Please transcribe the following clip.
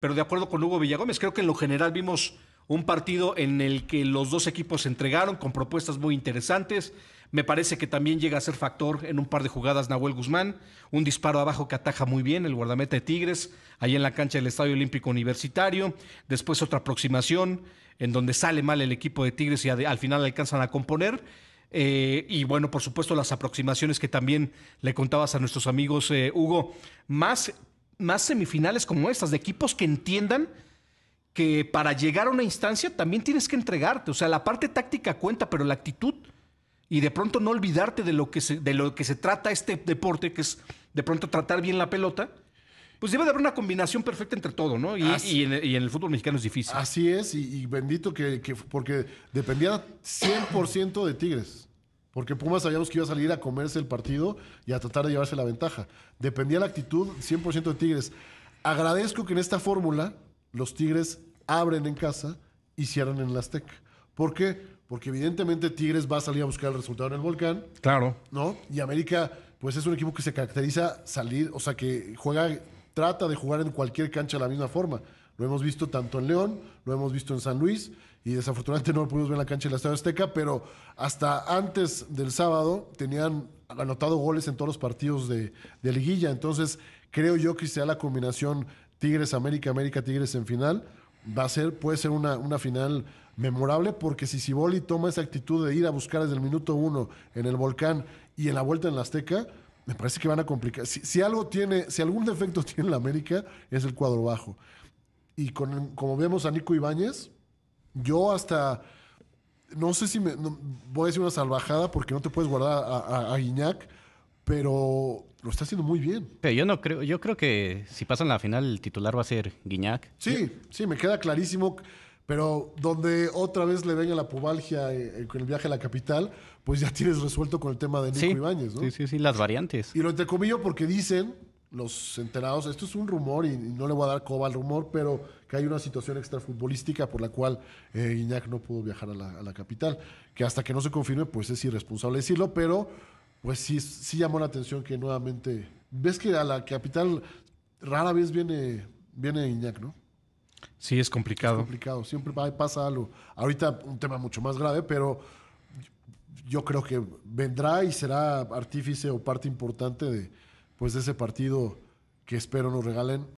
pero de acuerdo con Hugo Villagómez, creo que en lo general vimos un partido en el que los dos equipos se entregaron con propuestas muy interesantes. Me parece que también llega a ser factor en un par de jugadas Nahuel Guzmán, un disparo abajo que ataja muy bien el guardameta de Tigres, ahí en la cancha del Estadio Olímpico Universitario, después otra aproximación en donde sale mal el equipo de Tigres y al final alcanzan a componer. Eh, y bueno, por supuesto, las aproximaciones que también le contabas a nuestros amigos, eh, Hugo, más más semifinales como estas, de equipos que entiendan que para llegar a una instancia también tienes que entregarte. O sea, la parte táctica cuenta, pero la actitud y de pronto no olvidarte de lo que se, de lo que se trata este deporte, que es de pronto tratar bien la pelota. Pues debe de haber una combinación perfecta entre todo, ¿no? Y, y, en, el fútbol mexicano es difícil. Así es, y, bendito que, que, porque dependía 100% de Tigres. Porque Pumas sabíamos que iba a salir a comerse el partido y a tratar de llevarse la ventaja. Dependía la actitud 100% de Tigres. Agradezco que en esta fórmula los Tigres abren en casa y cierran en el Azteca. ¿Por qué? Porque evidentemente Tigres va a salir a buscar el resultado en el Volcán. Claro. ¿No? Y América, pues es un equipo que se caracteriza salir, o sea, que juega, trata de jugar en cualquier cancha de la misma forma. Lo hemos visto tanto en León, lo hemos visto en San Luis y desafortunadamente no lo pudimos ver en la cancha la Estadio Azteca, pero hasta antes del sábado tenían anotado goles en todos los partidos de, liguilla. Entonces, creo yo que sea la combinación Tigres América, América Tigres en final, va a ser, puede ser una, una final memorable, porque si Ciboli toma esa actitud de ir a buscar desde el minuto uno en el volcán y en la vuelta en la Azteca, me parece que van a complicar. Si, algo tiene, si algún defecto tiene la América, es el cuadro bajo. Y con, como vemos a Nico Ibáñez, yo hasta. No sé si me. voy a decir una salvajada porque no te puedes guardar a, Guiñac, pero lo está haciendo muy bien. Pero yo no creo, yo creo que si pasan la final el titular va a ser Guiñac. Sí, sí, me queda clarísimo. Pero donde otra vez le venga la pubalgia eh, eh, con el viaje a la capital, pues ya tienes resuelto con el tema de Nico Ibañez, ¿no? Sí, sí, sí, las variantes. Y lo entrecomillo porque dicen, los enterados, esto es un rumor y no le voy a dar coba al rumor, pero que hay una situación extrafutbolística por la cual eh, no pudo viajar a la, capital, que hasta que no se confirme, pues es irresponsable decirlo, pero pues sí, sí llamó la atención que nuevamente, ves que a la capital rara vez viene, viene Iñak, ¿no? Sí, es complicado. Es complicado, siempre pasa algo. Ahorita un tema mucho más grave, pero yo creo que vendrá y será artífice o parte importante de pues de ese partido que espero nos regalen